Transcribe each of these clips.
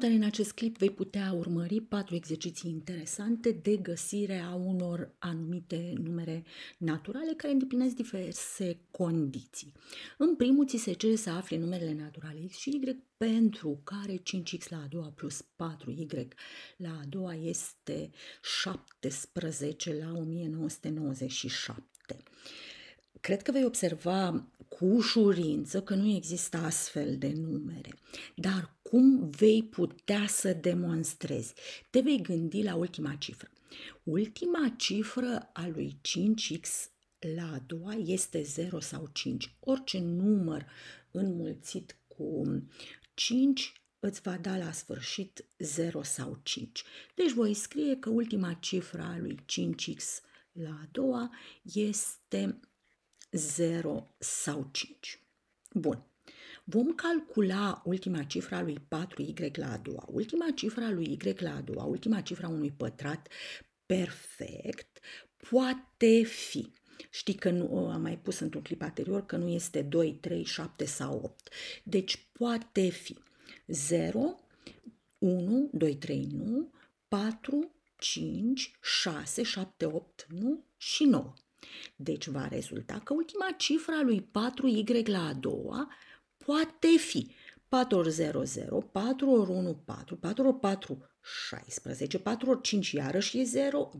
notele în acest clip vei putea urmări patru exerciții interesante de găsire a unor anumite numere naturale care îndeplinesc diverse condiții. În primul, ți se cere să afli numerele naturale x și y pentru care 5x la a doua plus 4y la a doua este 17 la 1997 cred că vei observa cu ușurință că nu există astfel de numere. Dar cum vei putea să demonstrezi? Te vei gândi la ultima cifră. Ultima cifră a lui 5x la a doua este 0 sau 5. Orice număr înmulțit cu 5 îți va da la sfârșit 0 sau 5. Deci voi scrie că ultima cifră a lui 5x la a doua este 0 sau 5. Bun. Vom calcula ultima cifră a lui 4y la a doua, ultima cifră a lui y la a doua, ultima cifră a unui pătrat perfect poate fi. Știi că nu, am mai pus într-un clip anterior că nu este 2, 3, 7 sau 8. Deci poate fi 0, 1, 2, 3, nu, 4, 5, 6, 7, 8, nu și 9. Deci va rezulta că ultima cifră a lui 4y la a doua poate fi 4 0 0, 4 ori 1, 4, 4 ori 4, 16, 4 ori 5, iarăși e 0,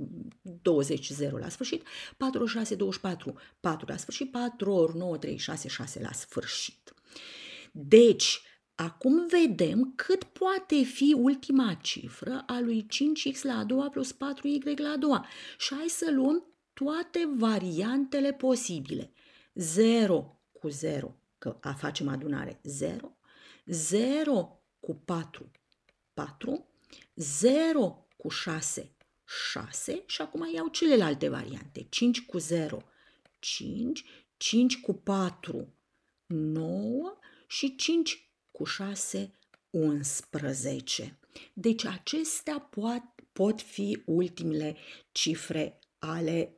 20, 0 la sfârșit, 4 ori 6, 24, 4 la sfârșit, 4 ori 9, 3, 6, 6 la sfârșit. Deci, acum vedem cât poate fi ultima cifră a lui 5x la a doua plus 4y la a doua. Și hai să luăm toate variantele posibile. 0 cu 0, că a facem adunare 0, 0 cu 4, 4, 0 cu 6, 6 și acum iau celelalte variante. 5 cu 0, 5, 5 cu 4, 9 și 5 cu 6, 11. Deci acestea pot, pot fi ultimele cifre ale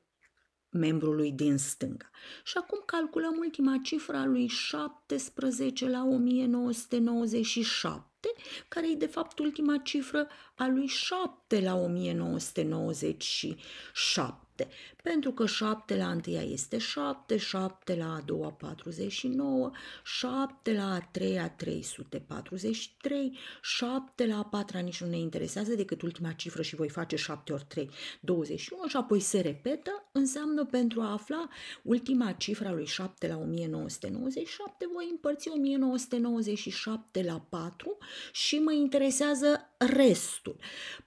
membrului din stânga. Și acum calculăm ultima cifră a lui 17 la 1997, care e de fapt ultima cifră a lui 7 la 1997. 7, pentru că 7 la întâia este 7, 7 la a doua 49, 7 la a treia 343, 7 la a patra nici nu ne interesează decât ultima cifră și voi face 7 ori 3, 21 și apoi se repetă, înseamnă pentru a afla ultima cifră lui 7 la 1997, voi împărți 1997 la 4 și mă interesează restul.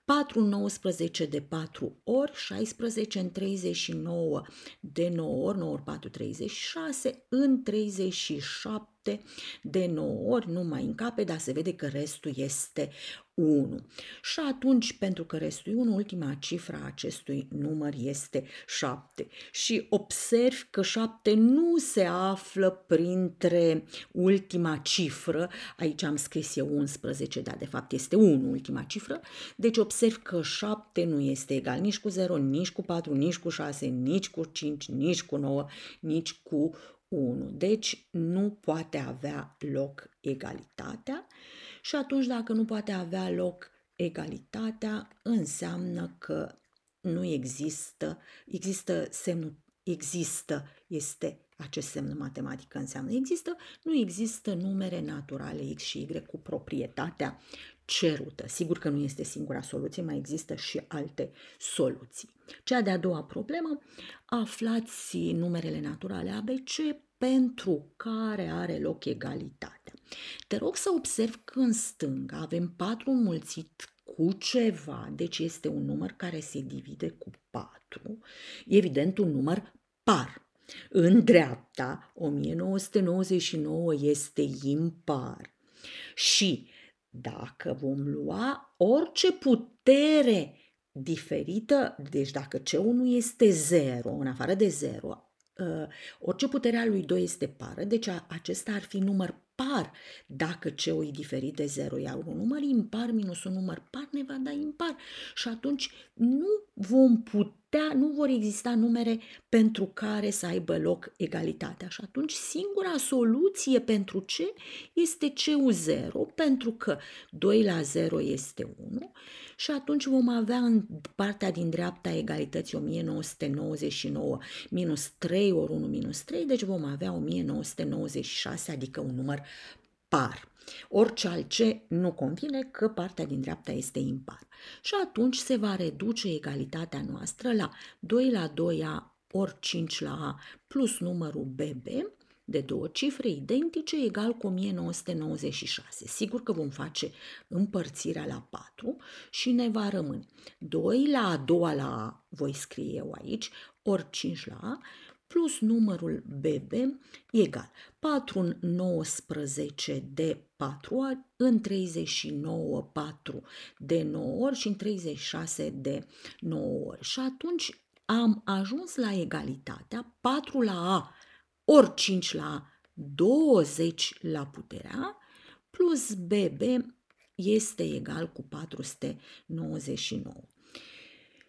4 19 de 4 ori, 16 în 39 de 9 ori, 9 ori 4, 36, în 37 7, de 9 ori nu mai încape, dar se vede că restul este 1. Și atunci, pentru că restul e 1, ultima cifra a acestui număr este 7. Și observ că 7 nu se află printre ultima cifră, aici am scris eu 11, dar de fapt este 1 ultima cifră, deci observ că 7 nu este egal nici cu 0, nici cu 4, nici cu 6, nici cu 5, nici cu 9, nici cu 1. Deci nu poate avea loc egalitatea și atunci dacă nu poate avea loc egalitatea, înseamnă că nu există, există semnul există, este acest semn în matematică înseamnă există, nu există numere naturale X și Y cu proprietatea cerută. Sigur că nu este singura soluție, mai există și alte soluții. Cea de-a doua problemă, aflați numerele naturale ABC pentru care are loc egalitatea. Te rog să observ că în stânga avem 4 mulțit cu ceva, deci este un număr care se divide cu 4, evident un număr par. În dreapta, 1999 este impar. Și dacă vom lua orice putere diferită, deci dacă C1 este 0, în afară de 0, Ă, orice putere a lui 2 este pară, deci acesta ar fi număr par. Dacă ce o diferit de 0 iar un număr impar minus un număr par ne va da impar. Și atunci nu vom putea putea, nu vor exista numere pentru care să aibă loc egalitatea. Și atunci singura soluție pentru ce este CU0, pentru că 2 la 0 este 1 și atunci vom avea în partea din dreapta egalității 1999 minus 3 ori 1 minus 3, deci vom avea 1996, adică un număr par. Orice altce nu convine că partea din dreapta este impar. Și atunci se va reduce egalitatea noastră la 2 la 2A ori 5 la A plus numărul BB de două cifre identice egal cu 1996. Sigur că vom face împărțirea la 4 și ne va rămâne 2 la a doua la A, voi scrie eu aici, ori 5 la A plus numărul BB egal 4 în 19 de 4 ori, în 39 4 de 9 ori și în 36 de 9 ori. Și atunci am ajuns la egalitatea 4 la A ori 5 la A, 20 la puterea, plus BB este egal cu 499.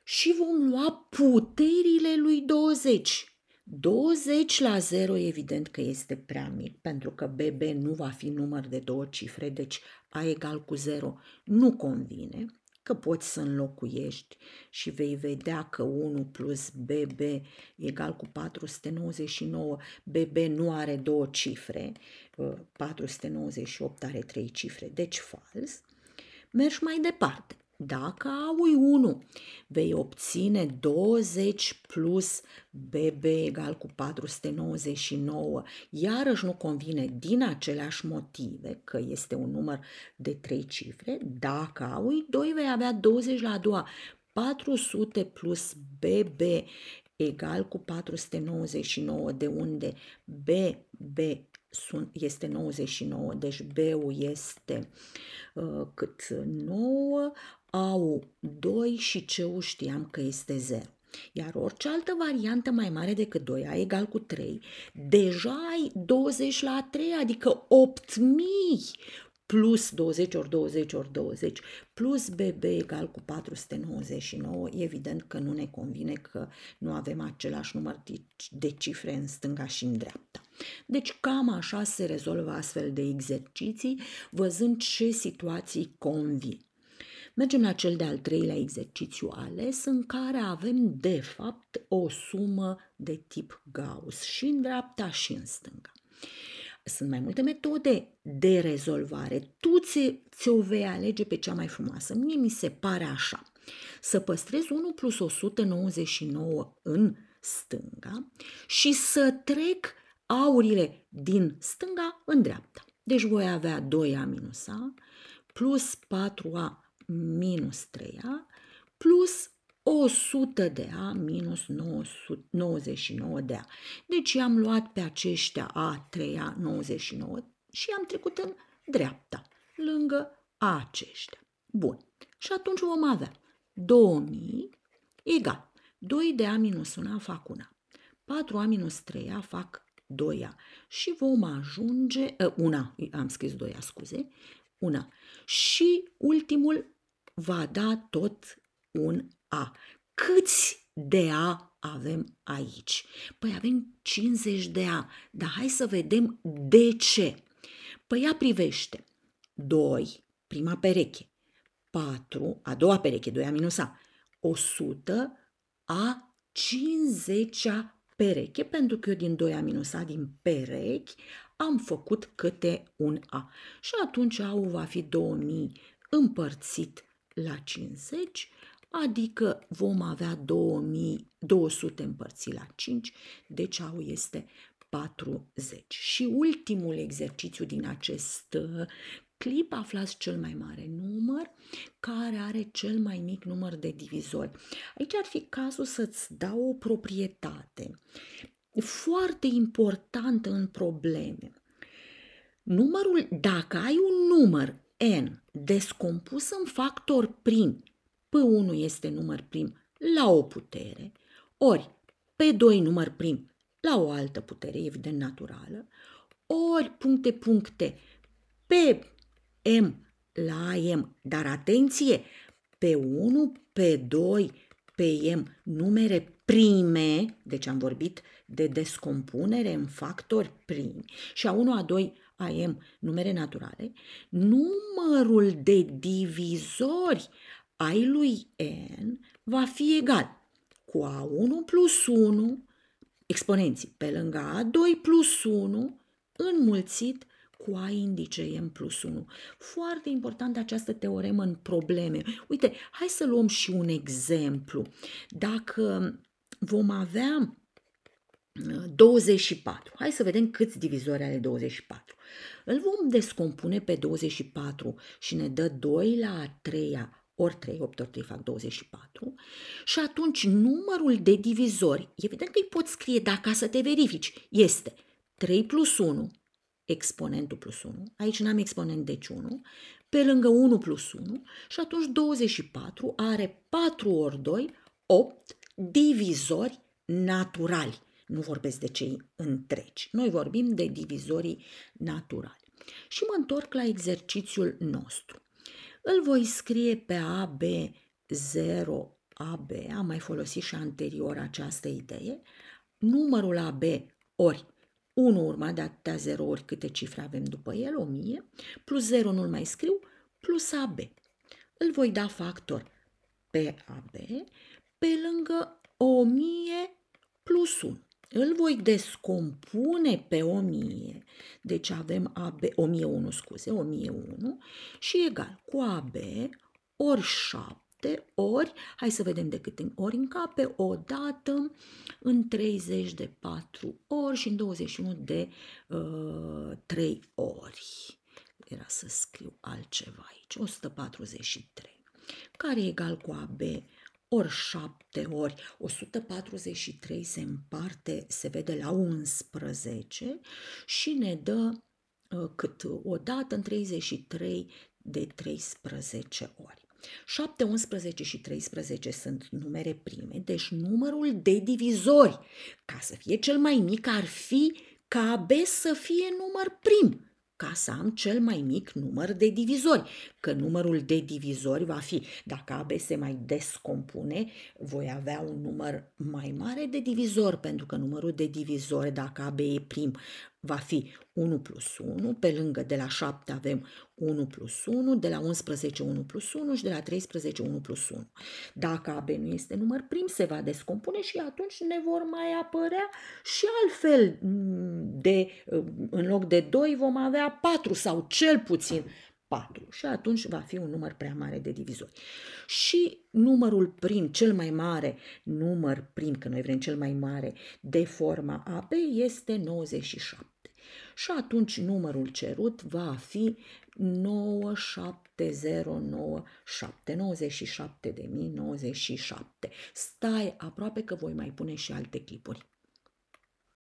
Și vom lua puterile lui 20. 20 la 0 evident că este prea mic, pentru că BB nu va fi număr de două cifre, deci A egal cu 0 nu convine, că poți să înlocuiești și vei vedea că 1 plus BB egal cu 499, BB nu are două cifre, 498 uh, are trei cifre, deci fals. Mergi mai departe. Dacă aui 1, vei obține 20 plus BB egal cu 499. Iarăși nu convine din aceleași motive, că este un număr de 3 cifre. Dacă aui 2, vei avea 20 la a doua. 400 plus BB egal cu 499, de unde BB sunt, este 99, deci B-ul este uh, cât 9, AU2 și CU știam că este 0. Iar orice altă variantă mai mare decât 2A egal cu 3, deja ai 20 la 3, adică 8000 plus 20 ori 20 ori 20 plus BB egal cu 499, evident că nu ne convine că nu avem același număr de cifre în stânga și în dreapta. Deci cam așa se rezolvă astfel de exerciții, văzând ce situații convin. Mergem la cel de-al treilea exercițiu ales, în care avem, de fapt, o sumă de tip Gauss, și în dreapta și în stânga. Sunt mai multe metode de rezolvare. Tu ți-o vei alege pe cea mai frumoasă. Mie mi se pare așa. Să păstrezi 1 plus 199 în stânga și să trec aurile din stânga în dreapta. Deci voi avea 2A minus A plus 4A minus 3A plus 100 de A minus 99 de A. Deci i-am luat pe aceștia A, 3A, 99 și i-am trecut în dreapta, lângă A aceștia. Bun. Și atunci vom avea 2000 egal. 2 de A minus 1 a fac 1. a 4 A minus 3 A fac 2 A. Și vom ajunge... 1 ă, Am scris 2 A, scuze. 1. Și ultimul va da tot un A. Câți de A avem aici? Păi avem 50 de A, dar hai să vedem de ce. Păi ea privește 2, prima pereche, 4, a doua pereche, 2 A minus A, 100 A 50-a pereche, pentru că eu din 2 A minus A din perechi am făcut câte un A. Și atunci a va fi 2000 împărțit la 50, adică vom avea 2200 împărțit la 5, deci AU este 40. Și ultimul exercițiu din acest uh, clip aflați cel mai mare număr care are cel mai mic număr de divizori. Aici ar fi cazul să-ți dau o proprietate foarte importantă în probleme. Numărul, dacă ai un număr n descompus în factor prim, p1 este număr prim la o putere, ori p2 număr prim la o altă putere, evident naturală, ori puncte puncte p, m la m, dar atenție, p 1, p 2, pe m numere prime, deci am vorbit de descompunere în factori primi, și a 1, a 2, AM, numere naturale, numărul de divizori ai lui N va fi egal cu A1 plus 1, exponenții, pe lângă A2 plus 1, înmulțit cu A indice M plus 1. Foarte importantă această teoremă în probleme. Uite, hai să luăm și un exemplu. Dacă vom avea 24. Hai să vedem câți divizori are 24. Îl vom descompune pe 24 și ne dă 2 la 3 ori 3, 8 ori 3 fac 24 și atunci numărul de divizori, evident că îi pot scrie dar ca să te verifici, este 3 plus 1, exponentul plus 1, aici n-am exponent deci 1, pe lângă 1 plus 1 și atunci 24 are 4 ori 2, 8 divizori naturali. Nu vorbesc de cei întregi. Noi vorbim de divizorii naturali. Și mă întorc la exercițiul nostru. Îl voi scrie pe AB0, AB, am mai folosit și anterior această idee, numărul AB ori 1 urma de atâtea 0 ori câte cifre avem după el, 1000, plus 0 nu-l mai scriu, plus AB. Îl voi da factor pe AB pe lângă 1000 plus 1. Îl voi descompune pe 1000, deci avem AB, 1001, scuze, 1001 și egal cu AB ori 7 ori, hai să vedem de câte ori încape, o dată în 30 de 4 ori și în 21 de uh, 3 ori. Era să scriu altceva aici, 143 care e egal cu AB ori 7 ori 143 se împarte, se vede la 11 și ne dă uh, cât o dată în 33 de 13 ori. 7, 11 și 13 sunt numere prime, deci numărul de divizori, ca să fie cel mai mic, ar fi ca B să fie număr prim ca să am cel mai mic număr de divizori, că numărul de divizori va fi, dacă AB se mai descompune, voi avea un număr mai mare de divizori, pentru că numărul de divizori, dacă AB e prim, va fi 1 plus 1, pe lângă de la 7 avem 1 plus 1, de la 11 1 plus 1 și de la 13 1 plus 1. Dacă AB nu este număr prim, se va descompune și atunci ne vor mai apărea și altfel mm, de, mm, în loc de 2 vom avea 4 sau cel puțin 4 și atunci va fi un număr prea mare de divizori. Și numărul prim, cel mai mare număr prim, că noi vrem cel mai mare de forma AB, este 97 și atunci numărul cerut va fi 9709797.097. Stai aproape că voi mai pune și alte clipuri.